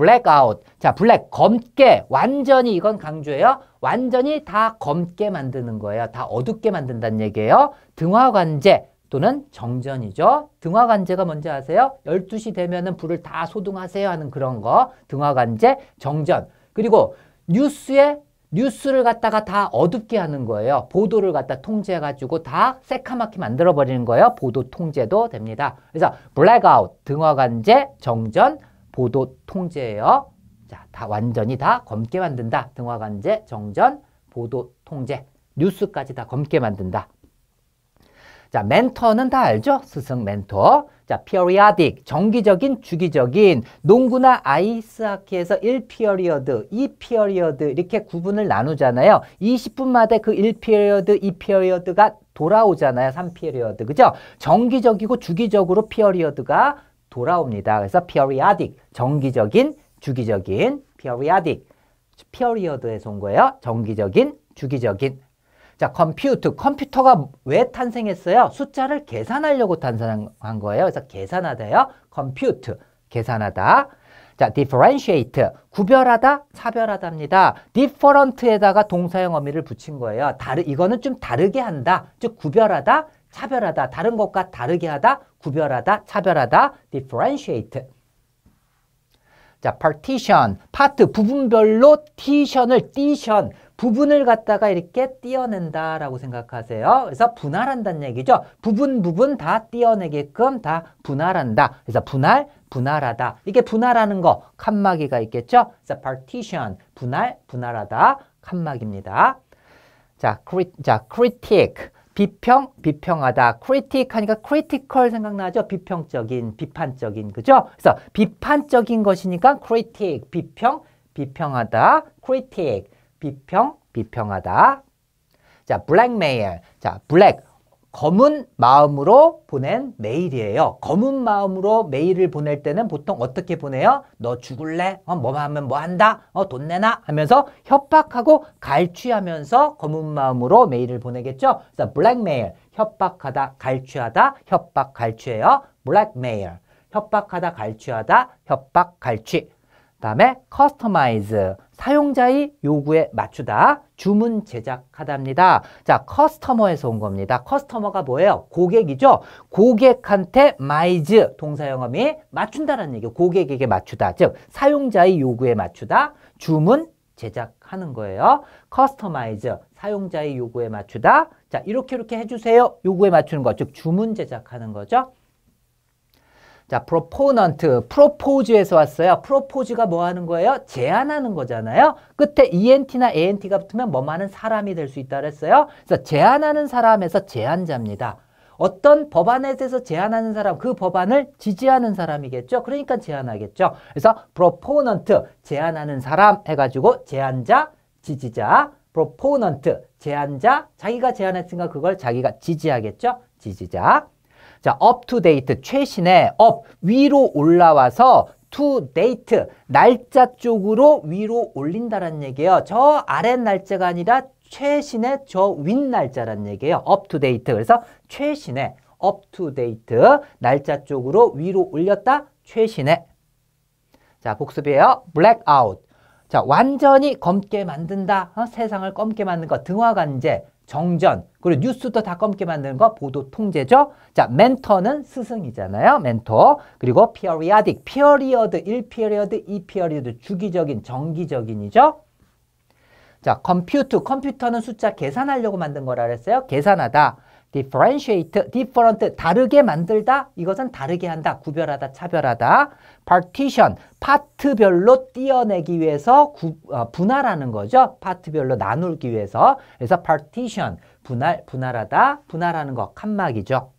블랙아웃. 자, 블랙 검게 완전히 이건 강조해요 완전히 다 검게 만드는 거예요. 다 어둡게 만든다는 얘기예요. 등화관제 또는 정전이죠. 등화관제가 뭔지 아세요? 12시 되면은 불을 다 소등하세요 하는 그런 거. 등화관제, 정전. 그리고 뉴스에 뉴스를 갖다가 다 어둡게 하는 거예요. 보도를 갖다 통제해가지고 다 새카맣게 만들어버리는 거예요. 보도 통제도 됩니다. 그래서 블랙아웃, 등화관제, 정전, 보도 통제예요. 자, 다 완전히 다 검게 만든다. 등화관제, 정전, 보도 통제, 뉴스까지 다 검게 만든다. 자, 멘토는 다 알죠? 스승 멘토. 자, periodic, 정기적인, 주기적인, 농구나 아이스하키에서 1피어리어드, 2피어리어드 이렇게 구분을 나누잖아요. 20분마다 그 1피어리어드, 2피어리어드가 돌아오잖아요. 3피어리어드. 그죠? 정기적이고 주기적으로 피어리어드가 돌아옵니다. 그래서 periodic, 정기적인, 주기적인, periodic. period에서 온 거예요. 정기적인, 주기적인. 자, 컴퓨터, 컴퓨터가 왜 탄생했어요? 숫자를 계산하려고 탄생한 거예요. 그래서 계산하다요. 컴퓨터, 계산하다. 자, differentiate, 구별하다, 차별하답니다 different에다가 동사형 어미를 붙인 거예요. 다르, 이거는 좀 다르게 한다. 즉, 구별하다, 차별하다, 다른 것과 다르게 하다, 구별하다, 차별하다, differentiate. 자, partition, 파트, 부분별로 티션을, 띠션, 부분을 갖다가 이렇게 띄어낸다라고 생각하세요. 그래서 분할한다는 얘기죠. 부분 부분 다 띄어내게끔 다 분할한다. 그래서 분할, 분할하다. 이게 분할하는 거 칸막이가 있겠죠. 그래서 partition, 분할, 분할하다 칸막입니다. 자, 크리, 자, critic. 비평, 비평하다. 크리틱 하니까 크리티컬 생각나죠? 비평적인, 비판적인. 그죠? 그래서 비판적인 것이니까 크리틱, 비평, 비평하다. 크리틱, 비평, 비평하다. 자, 블랙메일. 자, 블랙. 검은 마음으로 보낸 메일이에요. 검은 마음으로 메일을 보낼 때는 보통 어떻게 보내요? 너 죽을래? 어, 뭐 하면 뭐 한다? 어, 돈내나 하면서 협박하고 갈취하면서 검은 마음으로 메일을 보내겠죠? 그래서 블랙메일, 협박하다, 갈취하다, 협박, 갈취해요. 블랙메일, 협박하다, 갈취하다, 협박, 갈취. 그 다음에 커스터마이즈, 사용자의 요구에 맞추다. 주문 제작하답니다. 자, 커스터머에서 온 겁니다. 커스터머가 뭐예요? 고객이죠. 고객한테 마이즈 동사 영어이 맞춘다라는 얘기예요. 고객에게 맞추다. 즉 사용자의 요구에 맞추다. 주문 제작하는 거예요. 커스터마이즈 사용자의 요구에 맞추다. 자, 이렇게 이렇게 해 주세요. 요구에 맞추는 거. 즉 주문 제작하는 거죠. 자, 프로포넌트, 프로포즈에서 왔어요. 프로포즈가뭐 하는 거예요? 제안하는 거잖아요. 끝에 ent나 ant가 붙으면 뭐 많은 사람이 될 수 있다 그랬어요. 그래서 제안하는 사람에서 제안자입니다. 어떤 법안에 대해서 제안하는 사람, 그 법안을 지지하는 사람이겠죠. 그러니까 제안하겠죠. 그래서 프로포넌트, 제안하는 사람 해가지고 제안자, 지지자, 프로포넌트, 제안자, 자기가 제안했으니까 그걸 자기가 지지하겠죠. 지지자. 자, up to date 최신의 up 위로 올라와서 to date 날짜 쪽으로 위로 올린다라는 얘기예요. 저 아래 날짜가 아니라 최신의 저 윗날짜라는 얘기예요. up to date. 그래서 최신의 up to date 날짜 쪽으로 위로 올렸다. 최신의 자, 복습이에요. blackout. 자, 완전히 검게 만든다. 어? 세상을 검게 만든 것. 등화관제. 정전, 그리고 뉴스도 다 검게 만드는 거 보도 통제죠. 자, 멘터는 스승이잖아요. 멘토. 그리고 periodic, period, 1period, 2period, 주기적인, 정기적인이죠. 자, 컴퓨터, 컴퓨터는 숫자 계산하려고 만든 거라 그랬어요. 계산하다. differentiate, different, 다르게 만들다. 이것은 다르게 한다, 구별하다, 차별하다. partition, 파트별로 띄어내기 위해서 구, 어, 분할하는 거죠. 파트별로 나눌기 위해서. 그래서 partition, 분할, 분할하다, 분할하는 거, 칸막이죠.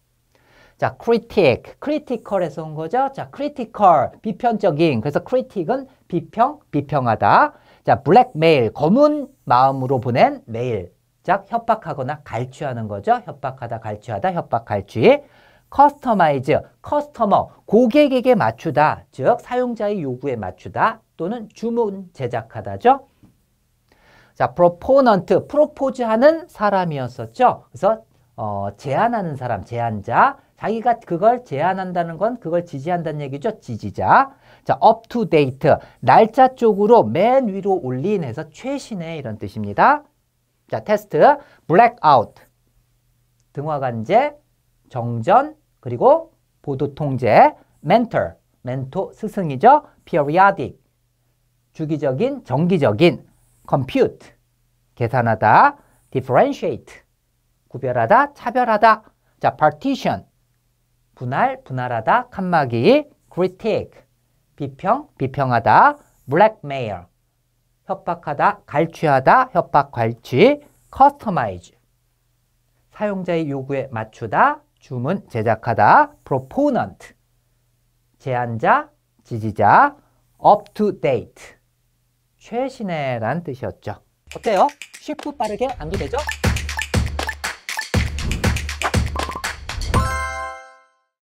자, critic, critical에서 온 거죠. 자, critical, 비평적인 그래서 critic은 비평, 비평하다. 자, blackmail, 검은 마음으로 보낸 메일. 즉 협박하거나 갈취하는 거죠. 협박하다, 갈취하다, 협박, 갈취. 커스터마이즈, 커스터머, 고객에게 맞추다, 즉 사용자의 요구에 맞추다 또는 주문 제작하다죠. 자, 프로포넌트, 프로포즈하는 사람이었었죠. 그래서 어, 제안하는 사람, 제안자, 자기가 그걸 제안한다는 건 그걸 지지한다는 얘기죠. 지지자. 자, 업투데이트, 날짜 쪽으로 맨 위로 올린 해서 최신의 이런 뜻입니다. 자, 테스트. 블랙아웃. 등화관제, 정전, 그리고 보도통제, 멘털, 멘토, 스승이죠. periodic, 주기적인, 정기적인, compute, 계산하다, differentiate, 구별하다, 차별하다, 자, partition, 분할, 분할하다, 칸막이, c r i t i q 비평, 비평하다, blackmail, 협박하다, 갈취하다, 협박, 갈취, 커스터마이즈. 사용자의 요구에 맞추다, 주문, 제작하다, 프로포넌트. 제안자, 지지자, 업투데이트. 최신의란 뜻이었죠. 어때요? 쉽고 빠르게 안기되죠